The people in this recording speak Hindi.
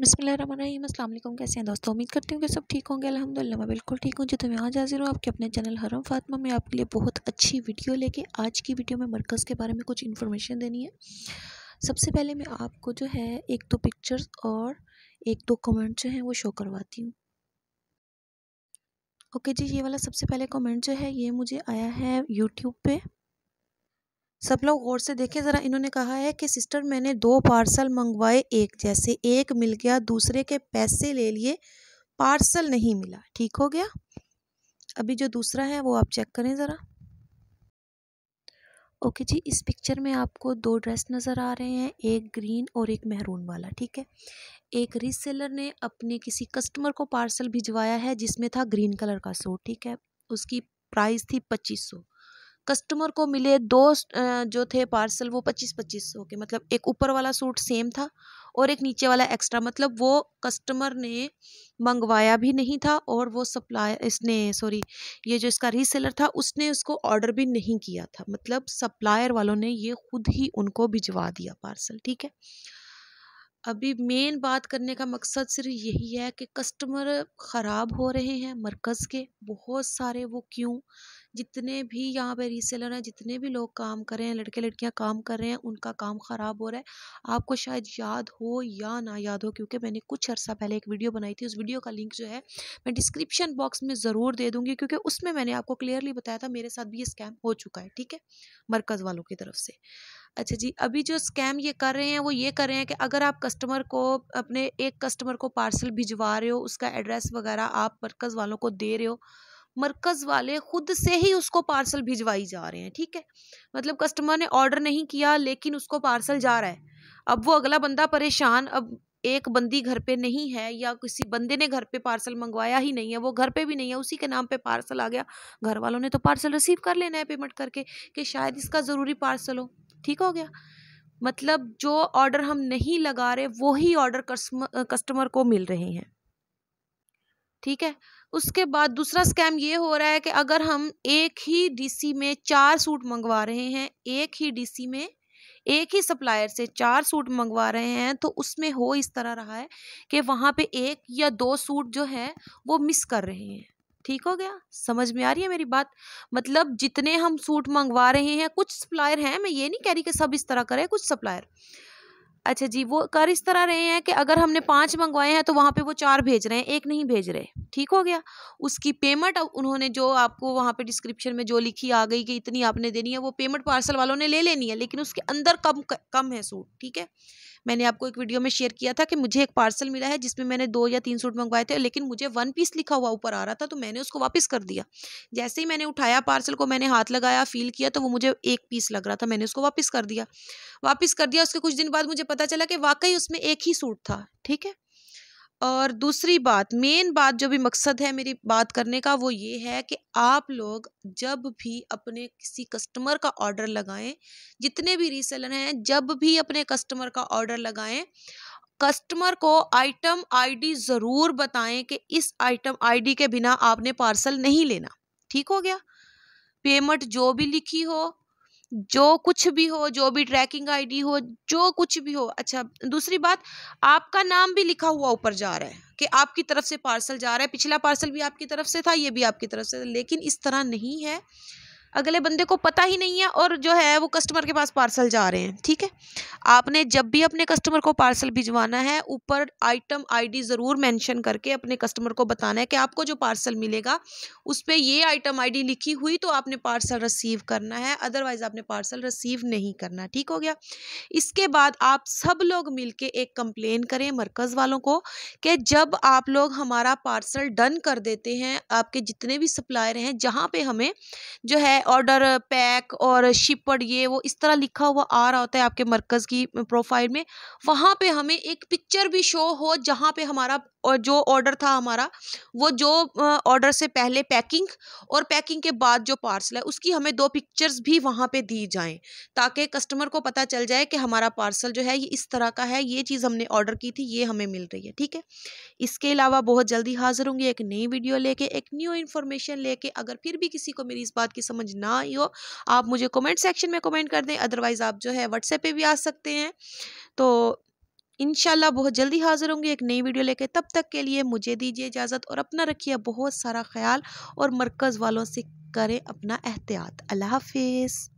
बसमिलीम अल्लाम कैसे हैं दोस्तों उम्मीद करती हूँ कि सब ठीक होंगे अल्हम्दुलिल्लाह मैं बिल्कुल ठीक हूँ जो तो मैं आज हाजिर हूँ आपके अपने चैनल हरम फातमा में आपके लिए बहुत अच्छी वीडियो लेके आज की वीडियो में मरकज़ के बारे में कुछ इन्फॉर्मेशन देनी है सबसे पहले मैं आपको जो है एक दो पिक्चर्स और एक दो कमेंट जो हैं वो शो करवाती हूँ ओके जी ये वाला सबसे पहले कमेंट जो है ये मुझे आया है यूट्यूब पर सब लोग गौर से देखें ज़रा इन्होंने कहा है कि सिस्टर मैंने दो पार्सल मंगवाए एक जैसे एक मिल गया दूसरे के पैसे ले लिए पार्सल नहीं मिला ठीक हो गया अभी जो दूसरा है वो आप चेक करें ज़रा ओके जी इस पिक्चर में आपको दो ड्रेस नज़र आ रहे हैं एक ग्रीन और एक मेहरून वाला ठीक है एक रीसेलर ने अपने किसी कस्टमर को पार्सल भिजवाया है जिसमें था ग्रीन कलर का सूट ठीक है उसकी प्राइस थी पच्चीस सौ कस्टमर को मिले दो जो थे पार्सल वो पच्चीस पच्चीस सौ के मतलब एक ऊपर वाला सूट सेम था और एक नीचे वाला एक्स्ट्रा मतलब वो कस्टमर ने मंगवाया भी नहीं था और वो सप्लायर इसने सॉरी ये जो इसका रीसेलर था उसने उसको ऑर्डर भी नहीं किया था मतलब सप्लायर वालों ने ये खुद ही उनको भिजवा दिया पार्सल ठीक है अभी मेन बात करने का मकसद सिर्फ यही है कि कस्टमर ख़राब हो रहे हैं मरकज़ के बहुत सारे वो क्यों जितने भी यहाँ पे रीसेलर हैं जितने भी लोग काम कर रहे हैं लड़के लड़कियाँ काम कर रहे हैं उनका काम ख़राब हो रहा है आपको शायद याद हो या ना याद हो क्योंकि मैंने कुछ अर्सा पहले एक वीडियो बनाई थी उस वीडियो का लिंक जो है मैं डिस्क्रिप्शन बॉक्स में ज़रूर दे दूँगी क्योंकि उसमें मैंने आपको क्लियरली बताया था मेरे साथ भी ये स्कैम हो चुका है ठीक है मरकज़ वालों की तरफ से अच्छा जी अभी जो स्कैम ये कर रहे हैं वो ये कर रहे हैं कि अगर आप कस्टमर को अपने एक कस्टमर को पार्सल भिजवा रहे हो उसका एड्रेस वगैरह आप मरकज़ वालों को दे रहे हो मरकज़ वाले ख़ुद से ही उसको पार्सल भिजवाई जा रहे हैं ठीक है मतलब कस्टमर ने ऑर्डर नहीं किया लेकिन उसको पार्सल जा रहा है अब वो अगला बंदा परेशान अब एक बंदी घर पे नहीं है या किसी बंदे ने घर पे पार्सल मंगवाया ही नहीं है वो घर पे भी नहीं है उसी के नाम पे पार्सल आ गया घर वालों ने तो पार्सल रिसीव कर लेना है पेमेंट करके कि शायद इसका ज़रूरी पार्सल हो ठीक हो गया मतलब जो ऑर्डर हम नहीं लगा रहे वही ऑर्डर कस्टमर को मिल रहे हैं ठीक है उसके बाद दूसरा स्कैम ये हो रहा है कि अगर हम एक ही डीसी में चार सूट मंगवा रहे हैं एक ही डीसी में एक ही सप्लायर से चार सूट मंगवा रहे हैं तो उसमें हो इस तरह रहा है कि वहाँ पे एक या दो सूट जो है वो मिस कर रहे हैं ठीक हो गया समझ में आ रही है मेरी बात मतलब जितने हम सूट मंगवा रहे हैं कुछ सप्लायर हैं मैं ये नहीं कह रही कि सब इस तरह करें कुछ सप्लायर अच्छा जी वो कर इस तरह रहे हैं कि अगर हमने पाँच मंगवाए हैं तो वहाँ पे वो चार भेज रहे हैं एक नहीं भेज रहे ठीक हो गया उसकी पेमेंट अब उन्होंने जो आपको वहाँ पे डिस्क्रिप्शन में जो लिखी आ गई कि इतनी आपने देनी है वो पेमेंट पार्सल वालों ने ले लेनी है लेकिन उसके अंदर कम कम है सूट ठीक है मैंने आपको एक वीडियो में शेयर किया था कि मुझे एक पार्सल मिला है जिसमें मैंने दो या तीन सूट मंगवाए थे लेकिन मुझे वन पीस लिखा हुआ ऊपर आ रहा था तो मैंने उसको वापस कर दिया जैसे ही मैंने उठाया पार्सल को मैंने हाथ लगाया फील किया तो वो मुझे एक पीस लग रहा था मैंने उसको वापस कर दिया वापस कर दिया उसके कुछ दिन बाद मुझे पता चला कि वाकई उसमें एक ही सूट था ठीक है और दूसरी बात मेन बात जो भी मकसद है मेरी बात करने का वो ये है कि आप लोग जब भी अपने किसी कस्टमर का ऑर्डर लगाएं जितने भी रीसेलर हैं जब भी अपने कस्टमर का ऑर्डर लगाएं कस्टमर को आइटम आईडी ज़रूर बताएं कि इस आइटम आईडी के बिना आपने पार्सल नहीं लेना ठीक हो गया पेमेंट जो भी लिखी हो जो कुछ भी हो जो भी ट्रैकिंग आईडी हो जो कुछ भी हो अच्छा दूसरी बात आपका नाम भी लिखा हुआ ऊपर जा रहा है कि आपकी तरफ से पार्सल जा रहा है पिछला पार्सल भी आपकी तरफ से था ये भी आपकी तरफ से था लेकिन इस तरह नहीं है अगले बंदे को पता ही नहीं है और जो है वो कस्टमर के पास पार्सल जा रहे हैं ठीक है आपने जब भी अपने कस्टमर को पार्सल भिजवाना है ऊपर आइटम आईडी ज़रूर मेंशन करके अपने कस्टमर को बताना है कि आपको जो पार्सल मिलेगा उस पर ये आइटम आईडी लिखी हुई तो आपने पार्सल रिसीव करना है अदरवाइज़ आपने पार्सल रिसीव नहीं करना ठीक हो गया इसके बाद आप सब लोग मिल एक कंप्लेन करें मरकज़ वालों को कि जब आप लोग हमारा पार्सल डन कर देते हैं आपके जितने भी सप्लायर हैं जहाँ पर हमें जो है है ऑर्डर पैक और शिपड ये वो इस तरह लिखा हुआ आ रहा होता है आपके मरकज़ की प्रोफाइल में वहाँ पे हमें एक पिक्चर भी शो हो जहाँ पे हमारा और जो ऑर्डर था हमारा वो जो ऑर्डर से पहले पैकिंग और पैकिंग के बाद जो पार्सल है उसकी हमें दो पिक्चर्स भी वहाँ पे दी जाएं ताकि कस्टमर को पता चल जाए कि हमारा पार्सल जो है ये इस तरह का है ये चीज़ हमने ऑर्डर की थी ये हमें मिल रही है ठीक है इसके अलावा बहुत जल्दी हाजिर होंगी एक नई वीडियो लेके एक न्यू इन्फॉर्मेशन लेके अगर फिर भी किसी को मेरी इस बात की समझ समझ ना आई हो आप मुझे कमेंट सेक्शन में कमेंट कर दें अदरवाइज़ आप जो है व्हाट्सएप पे भी आ सकते हैं तो इन बहुत जल्दी हाजिर होंगे एक नई वीडियो लेके तब तक के लिए मुझे दीजिए इजाज़त और अपना रखिए बहुत सारा ख्याल और मरकज़ वालों से करें अपना एहतियात अल्लाह हाफिज़